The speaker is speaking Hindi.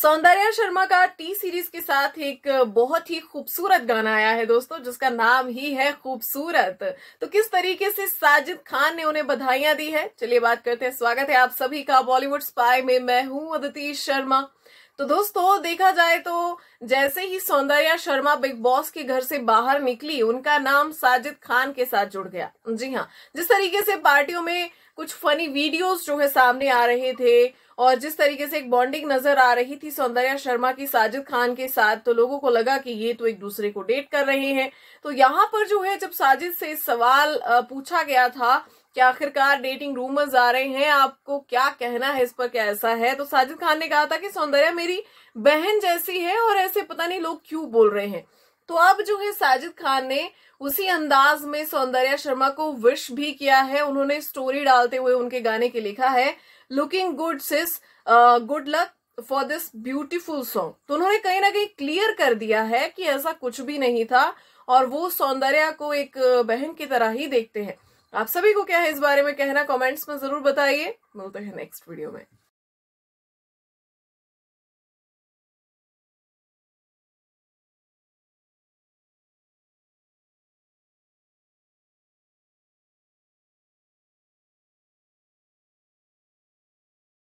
सौंदर्या शर्मा का टी सीरीज के साथ एक बहुत ही खूबसूरत गाना आया है दोस्तों जिसका नाम ही है खूबसूरत तो किस तरीके से साजिद खान ने उन्हें बधाइयां दी है चलिए बात करते हैं स्वागत है आप सभी का बॉलीवुड स्पाई में मैं हूं अदिति शर्मा तो दोस्तों देखा जाए तो जैसे ही सौंदर्या शर्मा बिग बॉस के घर से बाहर निकली उनका नाम साजिद खान के साथ जुड़ गया जी हाँ जिस तरीके से पार्टियों में कुछ फनी वीडियोस जो है सामने आ रहे थे और जिस तरीके से एक बॉन्डिंग नजर आ रही थी सौंदर्या शर्मा की साजिद खान के साथ तो लोगों को लगा कि ये तो एक दूसरे को डेट कर रहे हैं तो यहाँ पर जो है जब साजिद से सवाल पूछा गया था कि आखिरकार डेटिंग रूमर्स आ रहे हैं आपको क्या कहना है इस पर क्या ऐसा है तो साजिद खान ने कहा था कि सौंदर्या मेरी बहन जैसी है और ऐसे पता नहीं लोग क्यों बोल रहे हैं तो अब जो है साजिद खान ने उसी अंदाज में सौंदर्या शर्मा को विश भी किया है उन्होंने स्टोरी डालते हुए उनके गाने के लिखा है looking good sis good luck for this beautiful song तो उन्होंने कहीं ना कहीं क्लियर कर दिया है कि ऐसा कुछ भी नहीं था और वो सौंदर्या को एक बहन की तरह ही देखते हैं आप सभी को क्या है इस बारे में कहना कमेंट्स में जरूर बताइए मिलते हैं नेक्स्ट वीडियो में